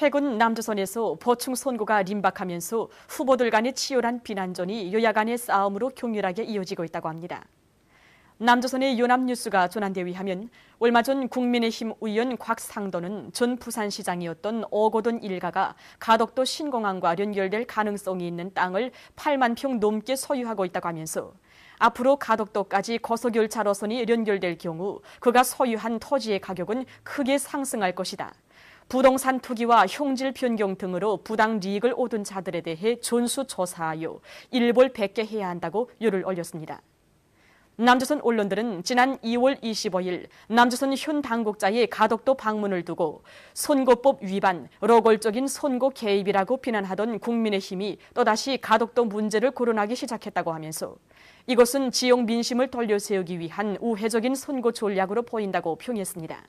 최근 남조선에서 보충 선고가 림박하면서 후보들 간의 치열한 비난전이 여야 간의 싸움으로 격렬하게 이어지고 있다고 합니다. 남조선의 연합뉴스가 전한데 의하면 얼마 전 국민의힘 의원 곽상도는 전 부산시장이었던 어고돈 일가가 가덕도 신공항과 연결될 가능성이 있는 땅을 8만 평 넘게 소유하고 있다고 하면서 앞으로 가덕도까지 거서열차로선이 연결될 경우 그가 소유한 토지의 가격은 크게 상승할 것이다. 부동산 투기와 형질 변경 등으로 부당 리익을 얻은 자들에 대해 존수 조사하여 일벌 100개 해야 한다고 요를 올렸습니다. 남조선 언론들은 지난 2월 25일 남조선 현 당국자의 가덕도 방문을 두고 선거법 위반, 로골적인 선거 개입이라고 비난하던 국민의힘이 또다시 가덕도 문제를 거론하기 시작했다고 하면서 이것은 지역 민심을 돌려세우기 위한 우회적인 선거 전략으로 보인다고 평했습니다.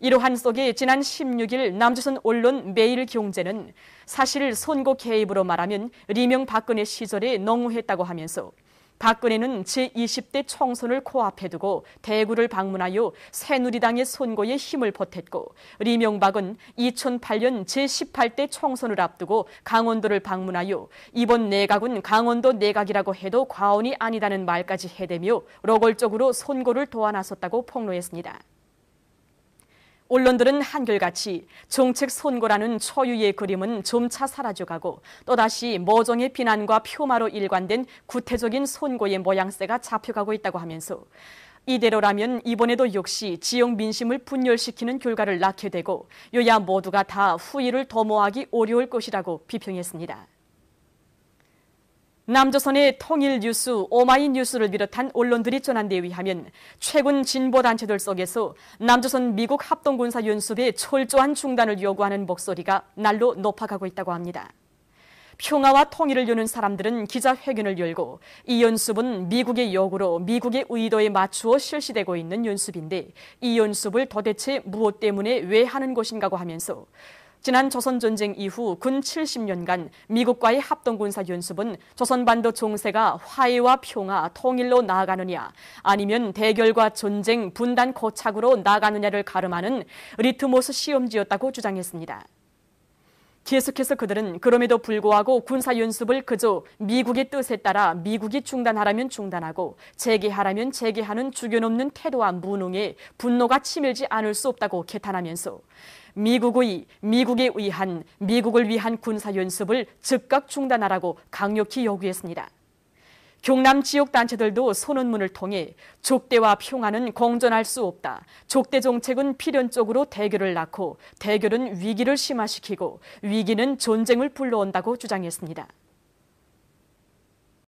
이러한 속에 지난 16일 남조선 언론 매일경제는 사실을 선거 개입으로 말하면 리명 박근혜 시절에 농후했다고 하면서 박근혜는 제20대 총선을 코앞에 두고 대구를 방문하여 새누리당의 선거에 힘을 보탰고 리명박은 2008년 제18대 총선을 앞두고 강원도를 방문하여 이번 내각은 강원도 내각이라고 해도 과언이 아니다는 말까지 해대며 로골적으로 선거를 도와나섰다고 폭로했습니다. 언론들은 한결같이 정책 선고라는 초유의 그림은 점차 사라져가고 또다시 모종의 비난과 표마로 일관된 구태적인 선고의 모양새가 잡혀가고 있다고 하면서 이대로라면 이번에도 역시 지역 민심을 분열시키는 결과를 낳게 되고 여야 모두가 다 후의를 도모하기 어려울 것이라고 비평했습니다. 남조선의 통일뉴스, 오마이뉴스를 비롯한 언론들이 전한 데에 의하면 최근 진보단체들 속에서 남조선 미국 합동군사 연습의 철저한 중단을 요구하는 목소리가 날로 높아가고 있다고 합니다. 평화와 통일을 여는 사람들은 기자회견을 열고 이 연습은 미국의 요구로 미국의 의도에 맞추어 실시되고 있는 연습인데 이 연습을 도대체 무엇 때문에 왜 하는 것인가고 하면서 지난 조선 전쟁 이후 군 70년간 미국과의 합동 군사 연습은 조선 반도 정세가 화해와 평화, 통일로 나아가느냐 아니면 대결과 전쟁, 분단 고착으로 나가느냐를 아 가름하는 리트모스 시험지였다고 주장했습니다. 계속해서 그들은 그럼에도 불구하고 군사 연습을 그저 미국의 뜻에 따라 미국이 중단하라면 중단하고 재개하라면 재개하는 주견없는 태도와 무능에 분노가 치밀지 않을 수 없다고 개탄하면서 미국의 미국에 의한 미국을 위한 군사 연습을 즉각 중단하라고 강력히 요구했습니다. 경남 지역 단체들도 선언문을 통해 족대와 평화는 공존할 수 없다. 족대 정책은 필연적으로 대결을 낳고 대결은 위기를 심화시키고 위기는 전쟁을 불러온다고 주장했습니다.